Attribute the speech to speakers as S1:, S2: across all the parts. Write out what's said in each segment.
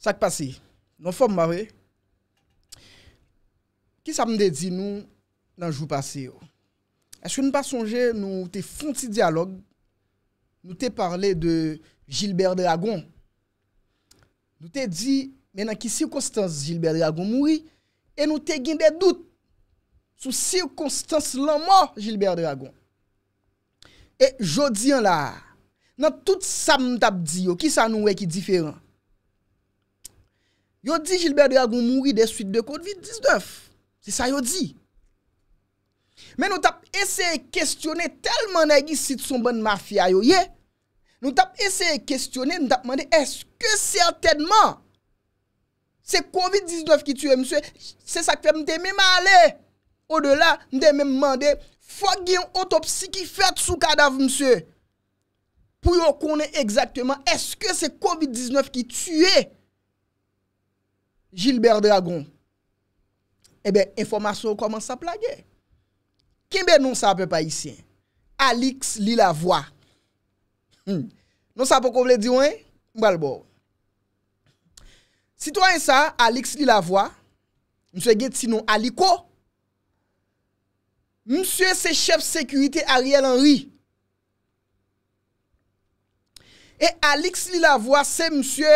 S1: Sak pasi, nan fòm mawe, ki sa mde di nou nan jou pasi yo? Aske nou pa sonje nou te fonti dialog, nou te parle de Gilbert Dragon. Nou te di menan ki sirkonstans Gilbert Dragon moui, e nou te ginde dout sou sirkonstans lanman Gilbert Dragon. E jodi an la, nan tout sa mdap di yo, ki sa nou weki diferan? Yo di Gilbert Diagoun mouri de suite de COVID-19. Se sa yo di. Men nou tap eseye kestyone telman na yi sit son ban mafya yo ye. Nou tap eseye kestyone nou tap mande eske certainman se COVID-19 ki tue mswe. Se sa kfe mte mme ale. O de la mte mme mande fwa gyan otopsi ki fet sou kadaf mswe. Pou yo konen exactement eske se COVID-19 ki tue mswe. Gilbert Dragon. Ebe, eh informasyon koman sa plage. Kimbe non sa apè pa isyen? Alix Lila Voix. Hmm. Non sa apè kon vle diwen? Mbal bo. Citoyen sa, Alix Lila Voix, mswe get si non Aliko, mswe se chef sekurite Ariel Henry. E Alix Lila Voix se mswe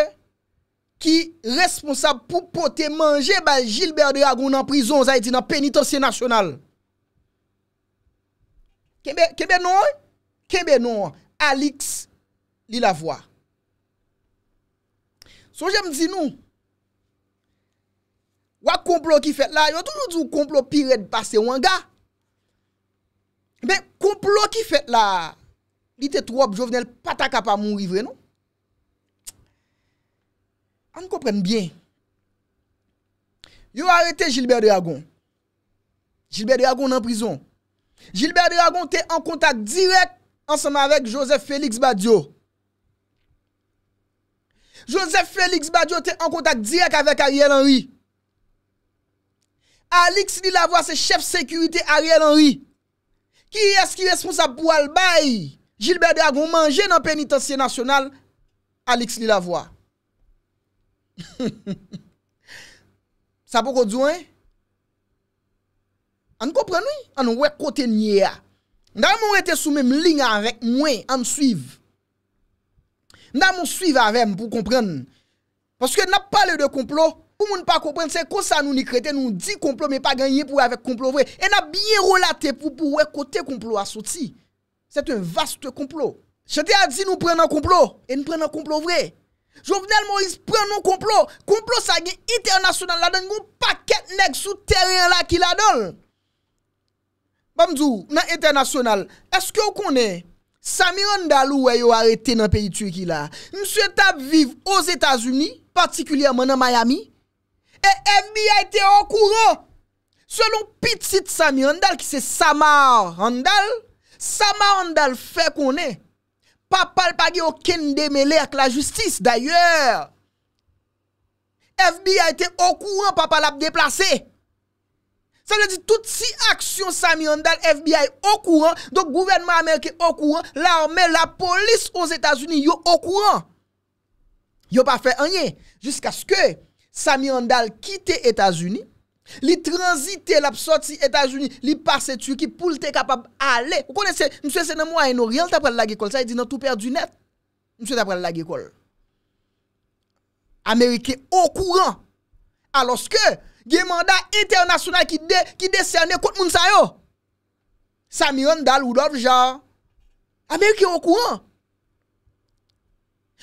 S1: ki responsab pou pote manje ba Gilbert de Ragon nan prizon zay ti nan penitansye nasyonal. Kenbe non? Kenbe non? Alix li la vwa. So jèm di nou, wak komplo ki fet la, yon toujou tou komplo piret pase wanga. Men, komplo ki fet la, li te troub jovenel pataka pa moun rivre nou. an kompren bien yo arete Gilbert Dragon Gilbert Dragon nan prison Gilbert Dragon te an kontak direk ansanm avèk Joseph Félix Badiou Joseph Félix Badiou te an kontak direk avèk Ariel Henry Alex Lillavoye se chef sécurité Ariel Henry ki eski responsable pou albay Gilbert Dragon manje nan penitentie nationale Alex Lillavoye Sa pou kou djouen An kou pren nou An wèk kote nyè Nan moun wèk te soumèm ling an wèk mwen An moun suiv Nan moun suiv avèm pou kompren Pou moun pa kompren se kosa nou ni krete Nou di komplo mè pa ganyè pou avèk komplo vre E nan biye rolate pou pou wèk kote komplo asoti Sèt un vaste komplo Chète a di nou pren an komplo E nou pren an komplo vre Jovenel Moïse pren nou konplo Konplo sa gen internasyonal la Dan yon paket neg sou teryen la ki la don Bamdou, nan internasyonal Eske ou konen Samir Handal ou weyo arete nan peyi tue ki la Mse Tab vive os Etats-Unis Partikulye manan Miami E Emi a ite an kouro Selon pitit Samir Handal Ki se Samar Handal Samar Handal fe konen Papa n'a pas aucun démêlé avec la justice d'ailleurs. FBI était au courant, papa l'a déplacé. Ça veut dire toute si action Sami Andal, FBI au courant, donc gouvernement américain au courant, l'armée, la police aux États-Unis, yo au courant. Yo pas fait rien jusqu'à ce que Sami Andal quitte États-Unis Li transite la psoti Etajouni Li pase tu ki pou te kapab ale Ou konese, mswe se nan mwa eno Riyal ta pral la ge kol, sa yi di nan tou per du net Mswe ta pral la ge kol Amerike o kouran Aloske Ge manda internasyonal ki de Ki de serne kout moun sayo Samiron dal ou lov jan Amerike o kouran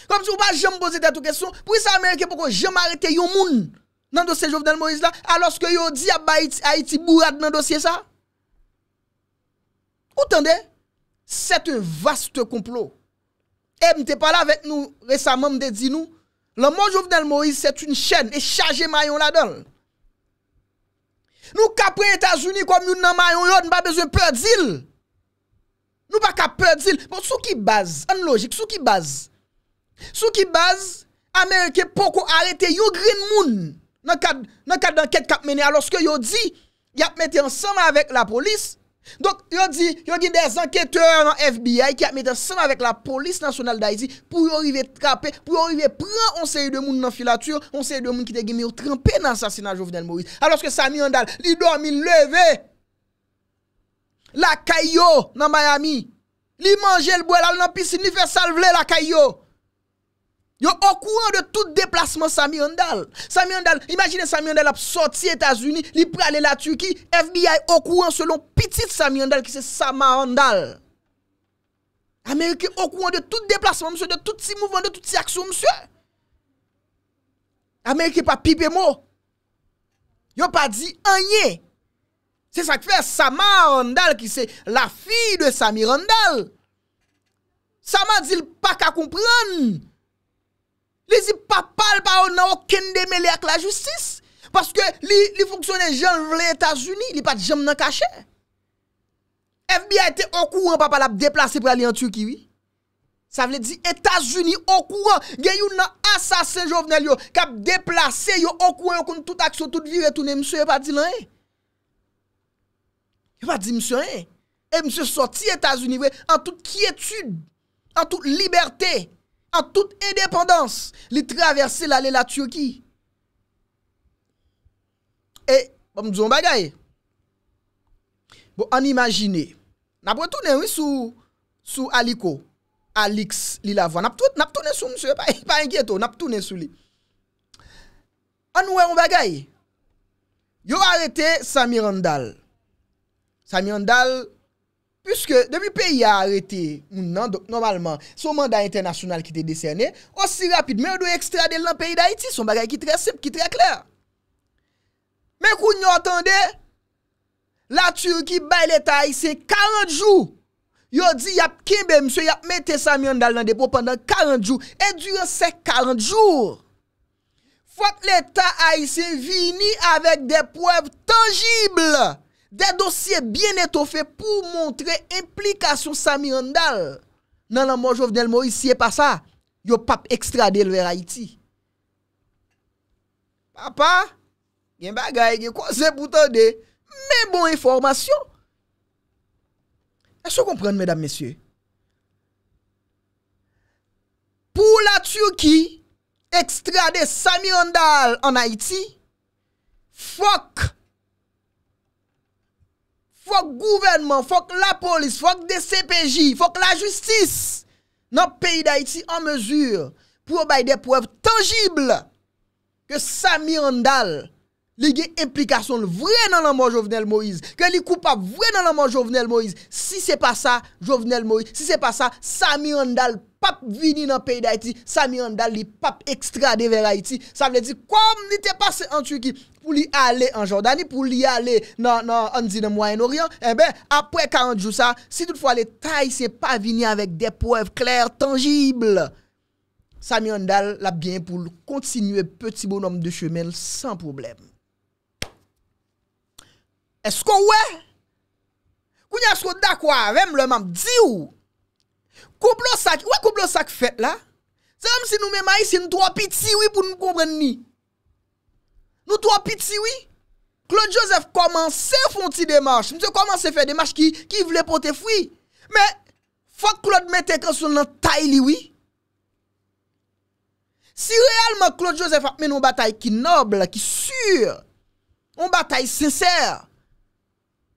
S1: Kom si ou ba jem boze te tou kesyon Pwese Amerike poko jem arete yon moun nan dosye Jovenel Moïse la, aloske yo diya ba iti, a iti bourad nan dosye sa, ou tende, set un vaste komplo, e mte pala vek nou, resaman mde di nou, lanman Jovenel Moïse, set un chen, e chaje mayon la don, nou kapre Etasuni, komyoun nan mayon yon, mba beze peur dil, nou baka peur dil, bon sou ki baz, an logik, sou ki baz, sou ki baz, Amerike poko arete, yo grin moun, Nan kad anket kap mene alos ke yo di Yap mette ansem avèk la polis Donk yo di, yo gen des anketèr nan FBI Ki ap mette ansem avèk la polis nasyonal daizi Pou yo rive trape, pou yo rive pren Onseye de moun nan filature Onseye de moun ki te gemi ou trempe nan sasina Jovenel Maurice Alos ke sa mi an dal, li do a mi leve La kayo nan Miami Li manje lbouè la nan pisi, li fè salvele la kayo Yo au courant de tout déplacement Sami Andal. Samy Andal, imaginez Samy Andal a sorti États-Unis, il peut la Turquie, FBI au courant selon petit Samy Andal qui c'est Sama Andal. Américain au courant de tout déplacement monsieur, de tout petit mouvement, de tout si action monsieur. Américain pas pipe mot. Yo pas dit rien. C'est ça qui fait Sama Andal qui c'est la fille de Sami Andal. Sama dit pas qu'à comprendre. Ne zi pa pal pa ou nan wakende mele ak la justis. Paske li fonksyonen jan vle Etasuni. Li pat jam nan kache. FBI te okouan pa pal ap deplase pou alen an tchou kiwi. Sa vle di Etasuni okouan. Gen yon nan asasin jovnel yo kap deplase yo okouan. Yo kon tout aksyon, tout vive etoune. Mse yo pat di lan e. Yo pat di mse yo e. Eh. E mse sorti Etasuni we. An tout kietude. An tout liberté. An tout edependans li traverse la lela tsyoki. E, bon mdou mbagaye. Bon, an imagine. Nap wè toune wè sou, sou Aliko. Alix li lavan. Nap toune sou msè, pa enkyeto. Nap toune sou li. An wè mbagaye. Yo arete Samir Andal. Samir Andal... Puske, demi peyi a arete, nou nan, normalman, sou manda internasyonal ki te desyene, osi rapid, men yo do ekstradel nan peyi da iti, sou bagay ki tre sep, ki tre kler. Men kou nyotande, la Turki bay leta aise 40 jou, yo di yap kimbe, msye yap mette sa myon dal nan depo pandan 40 jou, e duren se 40 jou, fote leta aise vini avek depwev tangible, De dosye bien eto fe pou montre implikasyon Sami Handal. Nan nan moun jovnel moun, siye pa sa, yo pap ekstrade l ver Haiti. Papa, gen bagay gen kose boutande, men bon informasyon. E se komprende, mèdame, mèsyè? Pou la Turki ekstrade Sami Handal an Haiti, fokk! Fok gouvernement, fok la polis, fok de CPJ, fok la justis nan peyi da iti an mezur pou obay de pouev tangibl ke sa mi an dal li ge implikasyon vwè nan anman Jovenel Moïse, ke li koupa vwè nan anman Jovenel Moïse. Si se pa sa, Jovenel Moïse, si se pa sa, sa mi an dal pouev. pap vini nan peyi da iti, sa mi yon dal li pap ekstra de vera iti, sa mne di, kom nite pase an chuki, pou li ale an Jordani, pou li ale nan Andine-Moyen-Orient, ebe, eh apwe 40 jou sa, si toutfwa le tay se pa vini avèk depoèv kler tangible, sa mi yon dal la bien pou l'kontinuè petit bon om de chemel san probleme. Esko ouè? Koun ya sko dakwa, rem le mam di ou? Koupe lò sak, wè koupe lò sak fèt la? Se am si nou mè ma yi, se nou tò apit si wè pou nou kouvren ni. Nou tò apit si wè? Claude Joseph komanse fònti demache. Mwen se komanse fè demache ki vle pote fwi. Mè, fò Claude mette kòson nan tay li wè? Si realman Claude Joseph apme nou batay ki noble, ki sur, nou batay sincer,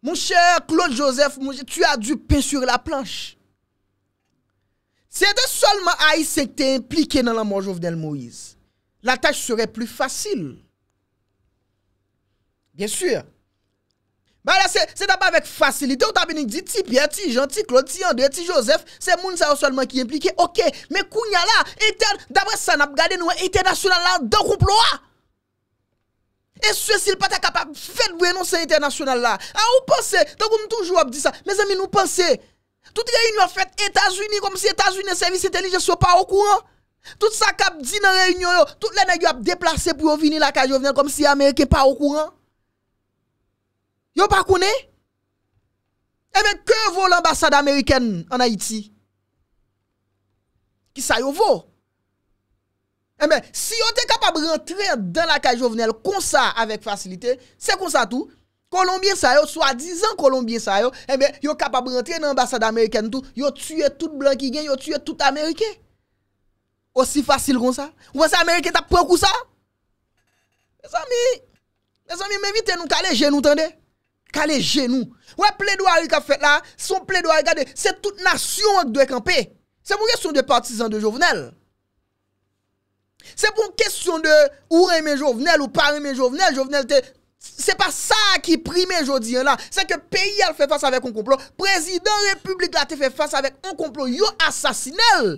S1: moun chè Claude Joseph, moun chè, tu a du pen sur la planche. Se de solman ay se te implike nan la manjouf del Moïse, la taj sere pli fasil. Bien sur. Ba la se da ba vek fasilite ou ta veni di ti pi, ti janti, ti klon, ti yandou, ti josef, se moun sa solman ki implike. Ok, me kounya la, da bre san ap gade nou an internasyonal la, donkou plou a. E sou e sil pa ta kapap, fet bwen nou se internasyonal la. A ou panse, donkou m toujou ap di sa, me zemine ou panse, Toute réunion fait États-Unis comme si États-Unis service intelligence sont pas au courant. Tout ça réunions, dit dans réunion tout les nèg a déplacé pour venir la cage venir comme si américain pas au courant. Yo pas connaît. Et eh bien que vaut l'ambassade américaine en Haïti Qui ça vaut Eh bien, si on était capable de rentrer dans la cage Jovenel comme ça avec facilité, c'est comme ça tout. Kolombien sa yo, swa dizan kolombien sa yo, eh yo kapab rentre nan ambasade Ameriken tou, yo tue tout blan ki gen, yo tue tout Ameriken. Ossi fasil kon sa. Ou vese Ameriken ta prek ou sa? Desami, desami, mevi ten nou kale genou, tende? Kale genou. Ou e ple do a li ka fet la, son ple do a li gade, se tout nasyon ak do ek anpe. Se pou kesyon de partizan de Jovenel. Se pou kesyon de ou remen Jovenel ou parmen Jovenel, Jovenel te... Se pa sa ki prime jodi yon la, se ke peyi al fe fase avek yon komplon, prezident republik la te fe fase avek yon komplon yon asasinel,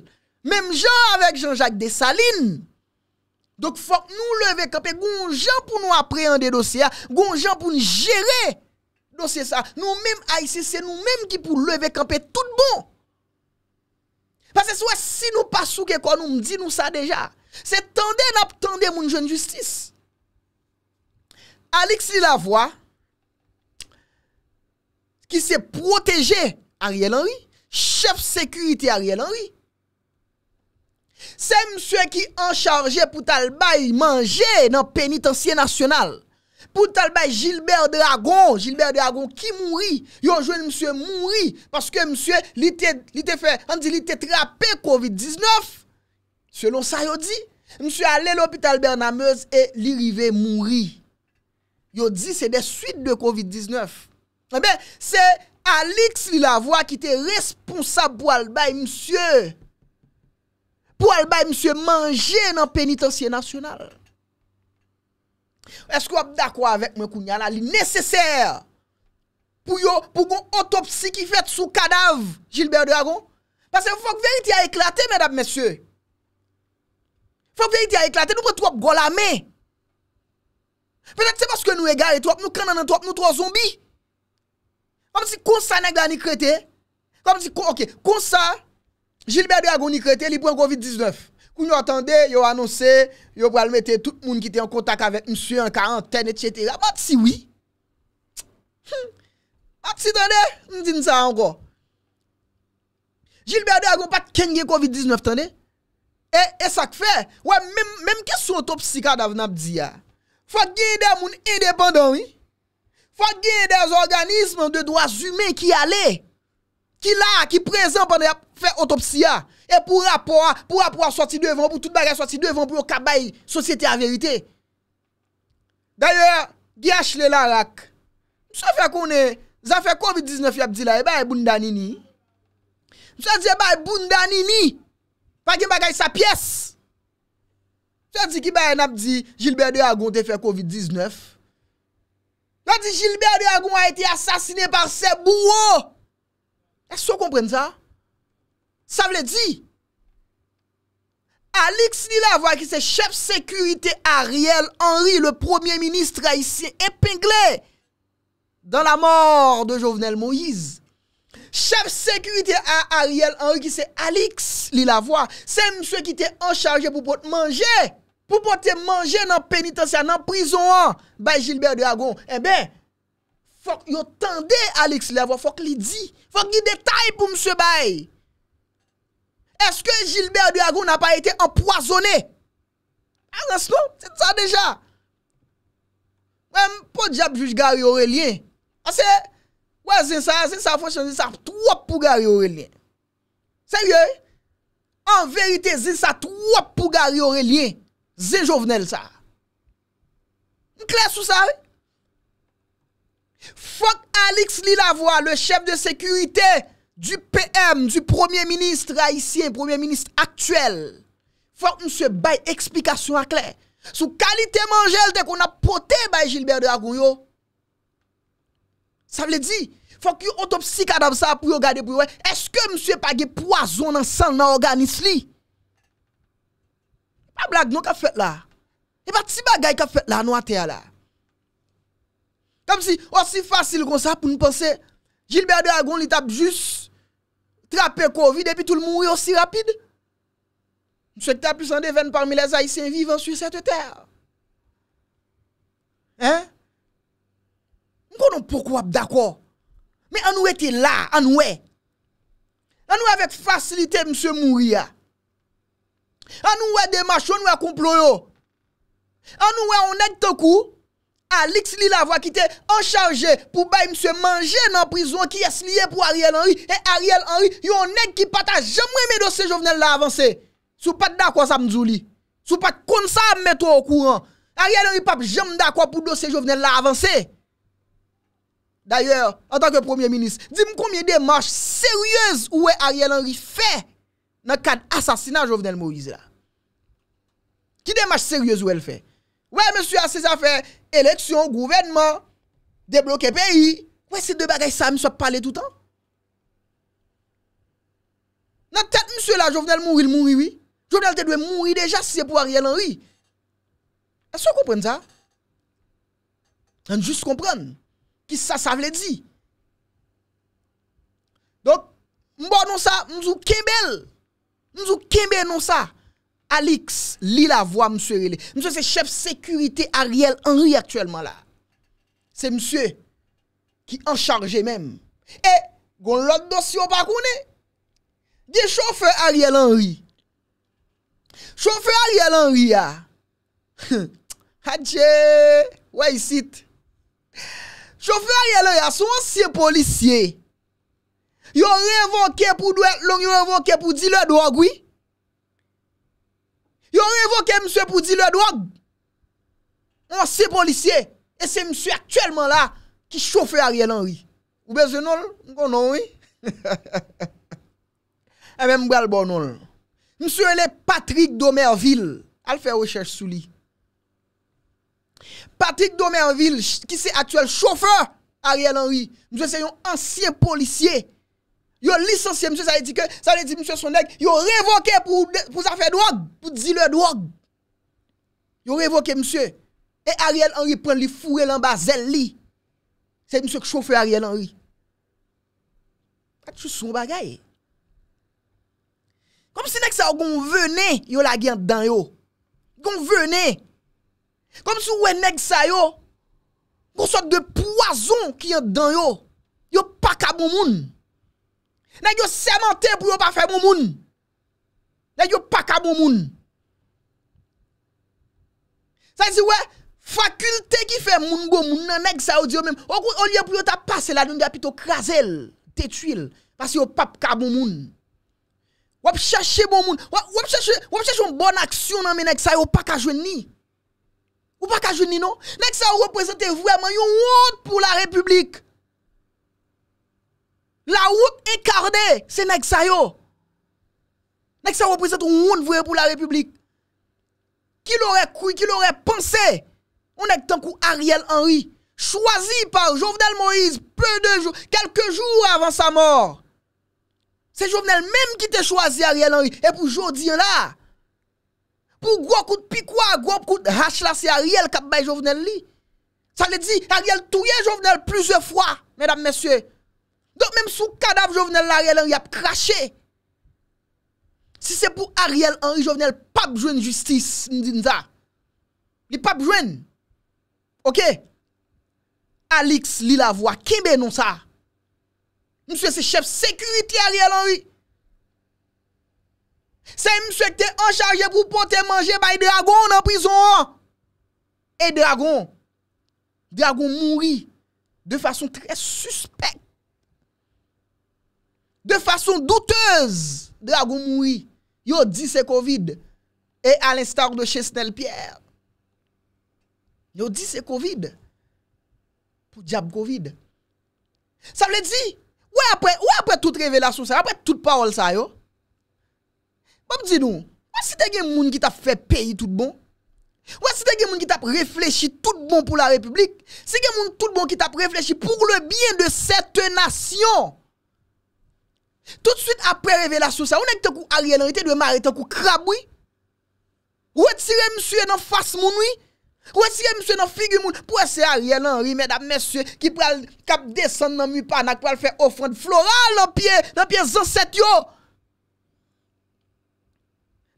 S1: mem jan avek jan Jacques Dessalines. Dok fok nou levek anpe, goun jan pou nou apreande dosye a, goun jan pou nou jere dosye sa. Nou menm AICC, nou menm ki pou levek anpe tout bon. Pase swa si nou pa souke kon, nou mdi nou sa deja. Se tende nap tende moun joun justice. Alexis Lavoie, qui s'est protégé Ariel Henry, chef sécurité Ariel Henry. C'est monsieur qui en chargé pour talbay manger dans pénitencier national. Pour talbay Gilbert Dragon, Gilbert Dragon qui mourit, yo joué monsieur mourit parce que monsieur il était fait on dit il était Covid-19 selon ça yo dit. Monsieur allé l'hôpital Bernameuse et l'irrivé mourit yo dit c'est des suites de Covid-19. Eh ben, c'est Alix Lilavoie qui était responsable pour Albaï, monsieur. Pour Albaï, monsieur, manger dans le pénitencier national. Est-ce que vous êtes d'accord avec moi, Kounia, là, nécessaire pour pour une autopsie qui fait sous cadavre Gilbert Dragon? Parce que faut que vérité a éclaté, mesdames, messieurs. Faut que vérité a éclaté, nous prenons trop gros la main. Pelep se paske nou e gare trop, nou kre nanan trop, nou tro zombi. Kwa msi konsa neg la ni krete? Kwa msi konsa, jilbe ade agon ni krete li pou an COVID-19. Kou nou atande, yo anonse, yo pral mette tout moun ki te an kontak avek msue an ka anten et chete. A mat si wii? A mat si tande, mdi nisa anko. Jilbe ade agon pat ken gen COVID-19 tande? E sak fe, wè menm ke sou an to psika dav nan ap di ya. Fwa genye de moun independant Fwa genye de zorganism De doaz humen ki ale Ki la, ki prezen Pan de fe otopsiya ah. E pou rapor, pou rapor Soti devan pou tout bagay Soti devan pou kabay Sosyete a verite Danyo, gye achle la rak eh Mousa fe konen Zan fe COVID-19 yabdi la E ba e bundani ni Mousa di e eh ba e bundani ni Fwa genye bagay sa piyes Tu dit qui y ben, a dit Gilbert de Agon fait Covid-19. Tu dit Gilbert de a été assassiné par ses bourreaux. Est-ce que vous comprenez ça? Ça veut dire Alex voit qui c'est chef sécurité Ariel Henry, le premier ministre haïtien épinglé dans la mort de Jovenel Moïse. Chef sécurité à Ariel Henry, qui c'est Alex Lilavoie. C'est monsieur qui était en charge pour manger. pou pou te manje nan penitensya, nan prizon an, bay Gilbert Diagon, ebe, eh fok yo tende Alex Lavo, fok li di, fok li detay pou mse bay, eske Gilbert Diagon na pa ite empoazone? Araslo, se te sa deja? Ouè, pou diap juj gari orèlien? Ouè, zin sa fonsyon, zin sa twop pou gari orèlien? Seryo? Ouè, en verite zin sa twop pou gari orèlien? Zenjouvenel sa. Mkles ou sa? Fok Alix li la vwa, le chèp de sekurite du PM, du premier ministre, rayisyen premier ministre aktuel. Fok mswe bay eksplikasyon akle. Sou kalite manjel te kon apote bay Gilbert de Agonyo. Sa vle di, fok yo otopsi kadam sa pou yo gade pou yo. Eske mswe page poazon nan san nan organis li? A blag nou ka fet la. E pat si bagay ka fet la nou a te ala. Kam si, osi fasil kon sa pou nou pense, Gilbert de Agon li tap jus, trape COVID epi tout le mouye osi rapide. Mse te apusande ven parmi les aise vivant sui sete ter. Hein? Mko nou pokwap dako? Me anou ete la, anou ete. Anou ete vek fasilite mse mouye a. An nou wè demache ou nou wè koumplo yo. An nou wè ou neg te kou, Alex li la vwa ki te encharje pou bay mse manje nan prizon ki es liye pou Ariel Henry. E Ariel Henry yon neg ki pata jem wè me dosye jovenel la avanse. Sou pat da kwa sa mdzou li. Sou pat kon sa mmeto ou kouran. Ariel Henry pap jem da kwa pou dosye jovenel la avanse. D'ayor, an tanke premier minis, di m koumye demache seryez ou wè Ariel Henry fey. nan kade asasina Jovenel Moïse la. Ki demache seryez ou el fè? Ouè, monsie, ase sa fè, eleksyon, gouvenman, deblokè peyi, ouè, se de bagay sa, mi sa pale toutan? Nan tèt monsie la, Jovenel Moïse, mounri, oui. Jovenel te dwe mounri deja, se se pou a riyel en ri. Ase sa komprenn sa? An jist komprenn, ki sa, sa vle di. Donk, mbonon sa, mzou kembèl, Nou sou keme non sa? Alix li la vo a mswe re le. Mswe se chef sekurite Ariel Henry aktuelman la. Se mswe ki an charge men. E, gon lòt dosyo bakounen. De choufe Ariel Henry. Choufe Ariel Henry a. Hadje, wè yisit. Choufe Ariel Henry a sou ansye polisyey. Yon re-invoke pou di le drog, oui? Yon re-invoke mswe pou di le drog? Mwen se policye, e se mswe aktuelman la, ki chofe Ariel Henry. Oubeze nol, mwen konon oui? E eh men mwen bral bon nol. Mswe le Patrick Domerville, al fe recherche souli. Patrick Domerville, ki se aktuel chofe Ariel Henry, mwen se yon ansye policye, Yo lisansye, msye, sa li di msye son neg, yo revoke pou zafè drog, pou di le drog. Yo revoke msye, e Ariel Henry pren li fure lan ba zel li. Se msye k choufe Ariel Henry. Pat chou son bagay. Kom si neg sa yo gonvene, yo la gen dan yo. Gonvene. Kom si we neg sa yo, gosot de poazon ki gen dan yo, yo pakaboun moun. Nèk yo semente pou yo pa fe moun moun Nèk yo pa ka moun moun Sa yisi we Fakulte ki fe moun goun moun Nèk sa yo diyo men O liye pou yo ta pase la Nèk yo pa ka moun moun Wap chache moun moun Wap chache yon bon aksyon Nèk sa yo pa ka joun ni Wap ka joun ni nou Nèk sa yo represente vwe Mwen yon wot pou la republik La route incarnée, c'est Nexayo. Nexayo représente un monde vrai pour la République. Qui l'aurait cru, qui l'aurait pensé? On est tant coup Ariel Henry, choisi par Jovenel Moïse peu de jours, quelques jours avant sa mort. C'est Jovenel même qui t'a choisi Ariel Henry. Et pour Jodi hein, là, pour gros coup de gros coup de hache c'est Ariel qui a Jovenel li. Ça veut dire, Ariel touye Jovenel plusieurs fois, mesdames, messieurs. Do mèm sou kadav Jovenel l'Ariel Henry ap krashe. Si se pou Ariel Henry Jovenel, pape joen justice, mdinda. Li pape joen. Ok? Alix li la vwa. Kimbe non sa? Mse se chef sekuriti Ariel Henry. Se mse te encharje pou ponte manje bay dragon nan prison. E dragon. Dragon mouri de fason tre suspect. de façon douteuse, Dragon mouri. Yo dit c'est Covid. Et à l'instar de Chesnel Pierre, yo dit c'est Covid. Pour diable Covid. Ça veut dire, ouais après, ouais après toute révélation ça, après toute parole ça yo. Bon dis nous, si t'es un monde qui t'a fait payer tout bon, Ouais, si un monde qui t'a réfléchi tout bon pour la République, si des gens tout bon qui t'a réfléchi pour le bien de cette nation, Tout suite apre revelasyon sa, ou nek te kou Ariel Henry, te dwe mari te kou kraboui? Ou et sire msue nan fas moun wii? Ou et sire msue nan figi moun? Pwese Ariel Henry, med ap msue, ki pral kap desan nan mwipa, nak pral fe ofran floral nan pye, nan pye zanset yo?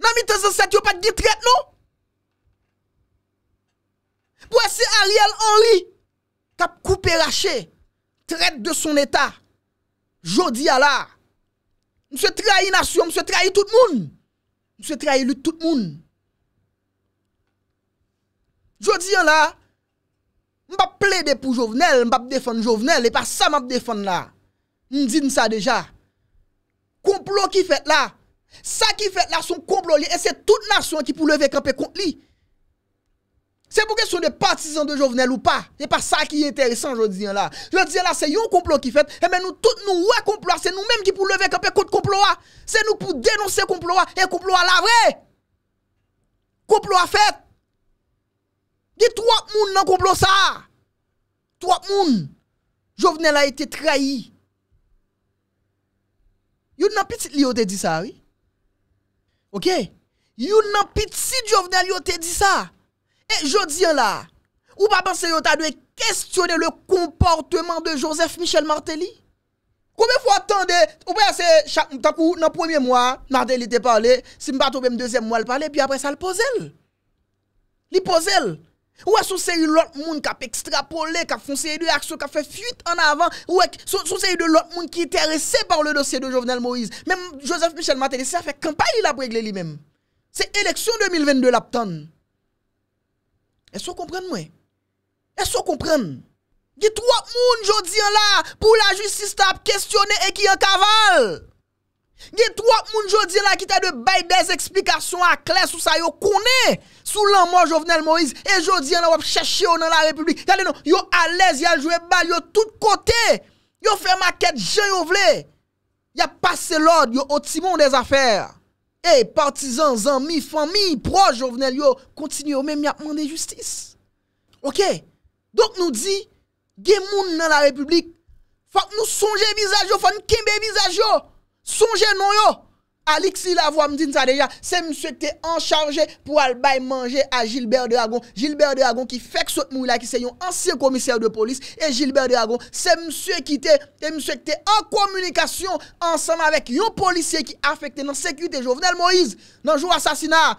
S1: Nan mi te zanset yo pat di tret nou? Pwese Ariel Henry, kap koupe rache, tret de son etat, jodi ala, Mse trahi nasyon, mse trahi tout moun. Mse trahi lout tout moun. Jodi an la, mbap plebe pou jovenel, mbap defon jovenel, e pa sa mbap defon la. Mdine sa deja. Komplo ki fet la. Sa ki fet la son komplo li, e se tout nasyon ki pou leve kampè kont li. Se bouke sou de patizan de Jovenel ou pa? E pa sa ki yi enteresan jo diyan la. Jo diyan la, se yon kouplo ki fet, e men nou tout nou we kouplo a, se nou menm ki pou leve kapè kout kouplo a. Se nou pou denonse kouplo a, e kouplo a la vre. Kouplo a fet. Di 3 moun nan kouplo sa. 3 moun. Jovenel a ete trahi. Yon nan piti li yo te di sa, oui? Ok? Yon nan piti si Jovenel yo te di sa. Et je dis là, ou pas penser vous tu questionner le comportement de Joseph Michel Martelly Combien de fois attendez Ou bien c'est chaque dans le premier mois, Martelly te parlé, si je pas le deuxième mois, il parler, puis après ça, le pose. Il pose. Ou est-ce que c'est l'autre monde qui a extrapolé, qui a foncé de l'action, qui a fait fuite en avant Ou est-ce que c'est l'autre monde qui est intéressé par le dossier de Jovenel Moïse Même Joseph Michel Martelly, ça fait campagne, il a réglé lui-même. C'est élection 2022 l'abtonne. E so komprende mwen? E so komprende? Gye tro ap moun jodi an la pou la justice ta ap kestyone e ki an kaval. Gye tro ap moun jodi an la ki ta de bay des eksplikasyon akle sou sa yo kounen. Sou lanman Jovenel Moïse e jodi an la wap chèche non, yo nan la republik. Yo alèz, yo aljouè bal, yo tout kote, yo fè ma kèt jen yo vle. Yo pase lòd, yo otimon des afèr. E, partizan, zanmi, fami, proj O venel yo, kontini yo Men mi apman de justis Ok, donk nou di Gen moun nan la republik Fak nou sonje vizaj yo Fak nou kimbe vizaj yo Sonje non yo Alexis Lavoie me dit ça déjà, c'est monsieur qui était en charge pour aller manger à Gilbert Dragon. Gilbert Dragon qui fait que saute là qui c'est un ancien commissaire de police et Gilbert Dragon, c'est monsieur qui était monsieur qui en communication ensemble avec un policier qui affecté dans la sécurité Jovenel Moïse dans le jour assassinat.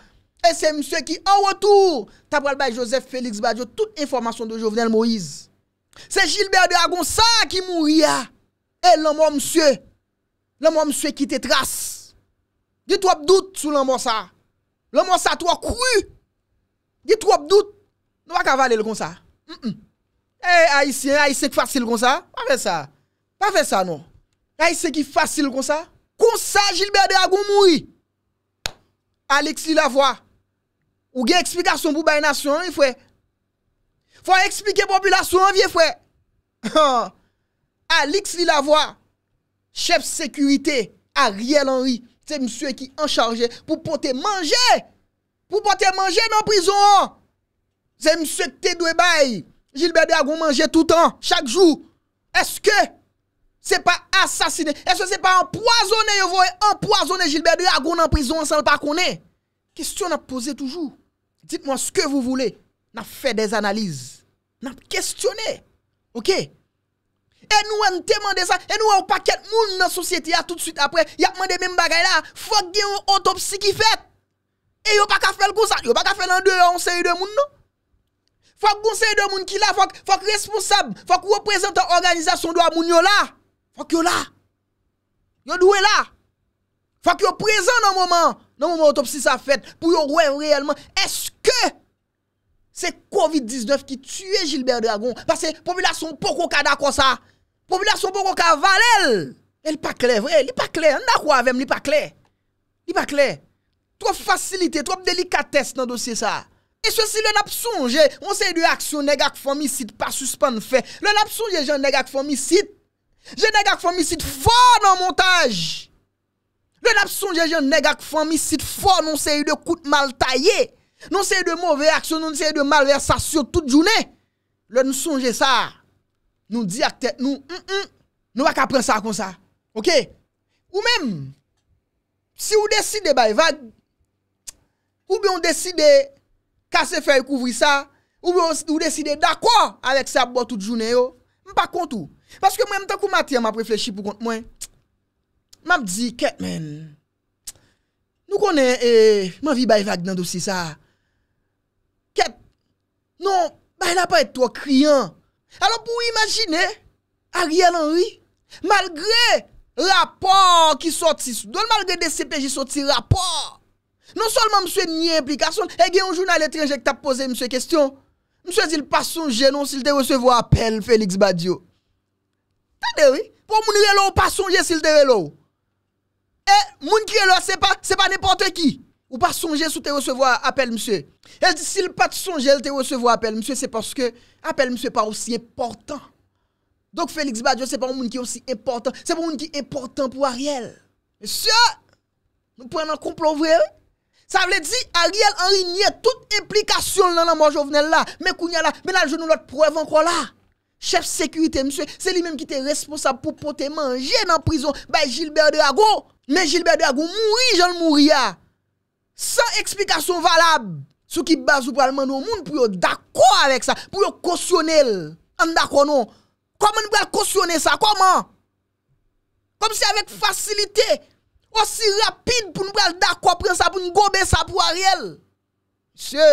S1: Et c'est monsieur qui en retour t'a Joseph Félix Badio. toute information de Jovenel Moïse. C'est Gilbert Dragon ça qui mourit. Hein. Et l'homme monsieur, l'homme monsieur qui te trace Di tou ap dout sou lan monsa. Lan monsa tou ap kru. Di tou ap dout. Nou ak avale l kon sa. E a y se k fasil kon sa. Pa fe sa. Pa fe sa nou. A y se ki fasil kon sa. Kon sa Gilbert de Agoumoui. Alex Lilavoie. Ou gen eksplikasyon pou baye nasyon y fwe. Fwa eksplike populasyon y fwe. Alex Lilavoie. Chep sekurite. Ariel Henry. Se msye ki an charge pou pote manje, pou pote manje nan prizon, se msye te dwe bay, Gilbert de Agon manje toutan, chak jou, eske se pa asasine, eske se pa anpoazone yo vo, anpoazone Gilbert de Agon nan prizon, san l pa konen. Kestyon nan pose toujou, dit mwen se ke vou voule, nan fe des analize, nan kestyone, okey? E nou an temande sa, e nou an paket moun nan sosyete ya toutsuit apre, yakman de men bagay la, fok gen yon otopsi ki fet, e yon pa ka fel kon sa, yon pa ka fel an de, yon se yon de moun nou. Fok kon se yon de moun ki la, fok responsab, fok reprezentan organizasyon do a moun yo la, fok yo la, yo dwe la, fok yo prezant nan mouman, nan mouman otopsi sa fet, pou yo gwen reyelman, eske se COVID-19 ki tue Gilbert Dragon, pas se populasyon poko kada kon sa? Poblasyon pou koka val el. El pa kle vre, li pa kle. Nda kwa avèm, li pa kle. Li pa kle. Trop fasilite, trop delikates nan dosye sa. E sou si lè nap soujè. Monsè yon de aksyon negak fòmissit pa suspan fè. Lè nap soujè jen negak fòmissit. Jè negak fòmissit fò nan montaj. Lè nap soujè jen negak fòmissit fò. Monsè yon de kout mal tayye. Monsè yon de mouve aksyon. Monsè yon de mal versasyon tout jounè. Lè nap soujè sa. Monsè yon de kout mal tayye. Nou di ak te, nou, m, m, nou ak apren sa kon sa. Ok? Ou men, si ou deside bay vag, ou biyon deside kase fè yu kouvri sa, ou biyon deside d'akwa alek sa botu djounen yo, m pa kontou. Paske mwen mte kou mati a ma preflechi pou kont mwen, m ap di, ket men, nou konen, e, m avi bay vag nan dosi sa, ket, non, bay la pa eto kriyan, Alon pou imajine, Ariel Henry, malgre rapor ki sot si soudon, malgre DCPJ sot si rapor, non solman mswe ni implikasyon, e gen yon joun aletrenje ki ta pose mswe kestyon, mswe zil pasonje non sil te resevo apel, Felix Badiou. Tadewe, pou moun krelo pasonje sil te relo. E, moun krelo se pa nipote ki. Ou pa sonje sou te recevo apel, msye? El di si le pa te sonje el te recevo apel, msye, se paske apel msye pa osi e portan. Donk Felix Badiou se pa ou moun ki osi e portan. Se pa ou moun ki e portan pou Ariel. Msye, nou pou an an komplon vre. Sa vle di, Ariel an rinye tout implikasyon nan an manjou vnen la. Men kounya la, men al jounou lot preve an kwa la. Chef sekurite msye, se li men ki te responsable pou potemanje nan prizon. Bay Gilbert de Ago, men Gilbert de Ago mouri jan mouria. San eksplikasyon valab, sou ki baz ou pralman nou, moun pou yo dakwa avek sa, pou yo kosyonel, an dakwa nou. Koman nou pral kosyonel sa, koman? Kom si avek fasilite, osi rapide pou nou pral dakwa pren sa, pou nou gobe sa pou a riel. Se,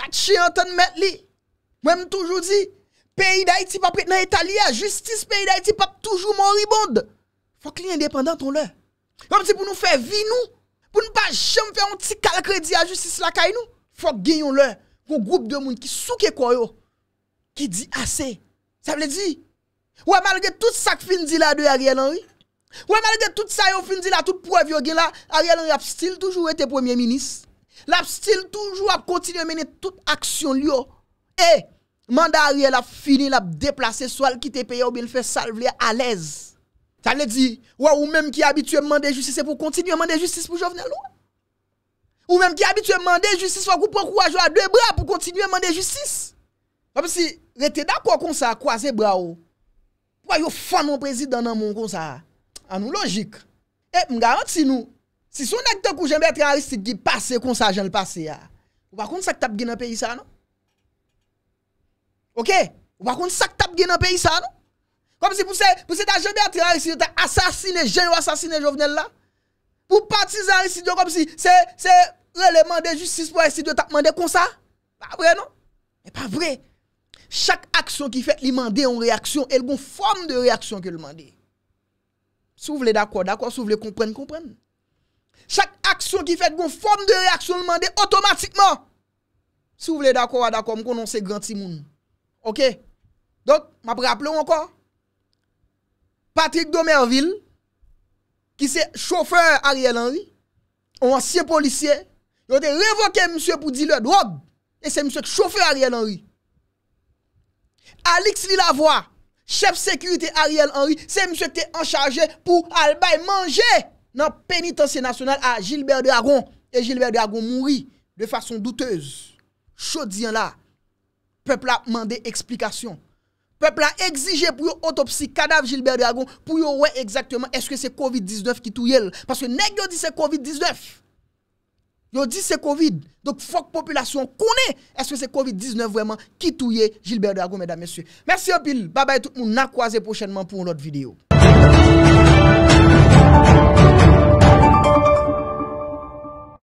S1: bat che an ton met li, mwen mwen toujou di, peyi da iti pap et nan Italia, justice peyi da iti pap toujou moun ribonde. Fok li independant on lè. Kom si pou nou fe vi nou, mwen mwen toujou di, peyi da iti pap et nan Italia, justice peyi da iti pap toujou moun ribonde. pou nou pa jempe yon ti kal kredi a justis la kay nou, fok genyon lè, pou goup de moun ki souke kwa yo, ki di ase, sa vle di, wè malge tout sa k fin di la de Ariel Henry, wè malge tout sa yo fin di la tout previ yo gen la, Ariel Henry ap stil toujou ete premier minis, l'ap stil toujou ap kontinu meni tout aksyon li yo, e, manda Ariel ap fini l'ap deplase so al kite pe yo bil fe salve a lez, Ta le di, wè ah. ou mèm ki abitue mande justice pou kontinue mande justice pou jovenel nou. Ou mèm ki abitue mande justice wè pou pou pou waj wè a dwe bra pou kontinue mande justice. Wè te d'akwa kon sa kwa ze bra ou, wè yo fwa moun prezident nan moun kon sa, an nou logik. E m garanti nou, si sou nèk te kou jenbe etre aristik ki pase kon sa jenle pase ya, wè kon sa ki tap gen apè yi sa nou? Ok, wè kon sa ki tap gen apè yi sa nou? Kom si pou se ta jeme atre an residyo, ta asasine, jeno asasine jovenel la. Pou patizan residyo, kom si se rele mande justice pou residyo, ta mande konsa. Pa bre non? E pa bre. Chak aksyon ki fet li mande yon reaksyon, el bon form de reaksyon ke li mande. Sou vle d'akwa, d'akwa, sou vle kompren, kompren. Chak aksyon ki fet bon form de reaksyon, li mande otomatikman. Sou vle d'akwa, d'akwa, m konon se granti moun. Ok? Donk, m apre aple ou ankon? Patrick Domerville, qui est chauffeur Ariel Henry, un ancien policier, il a été révoqué monsieur pour dire le drogue. Et c'est monsieur chauffeur Ariel Henry. Alex Lilavoie, chef sécurité Ariel Henry, c'est monsieur qui est en charge pour aller manger dans la pénitencier national à Gilbert Dragon. Et Gilbert Dragon mourit de façon douteuse. Chaudien là, peuple a demandé explication peuple a exigé pour autopsie cadavre Gilbert Dragon pour yon ouais exactement est-ce que c'est Covid-19 qui touille parce que nèg yo dit c'est Covid-19 yo dit c'est Covid donc faut que population connaît est-ce que c'est Covid-19 vraiment qui touille Gilbert Dragon mesdames et messieurs merci un pile bye bye tout le monde n'a croisé prochainement pour une autre vidéo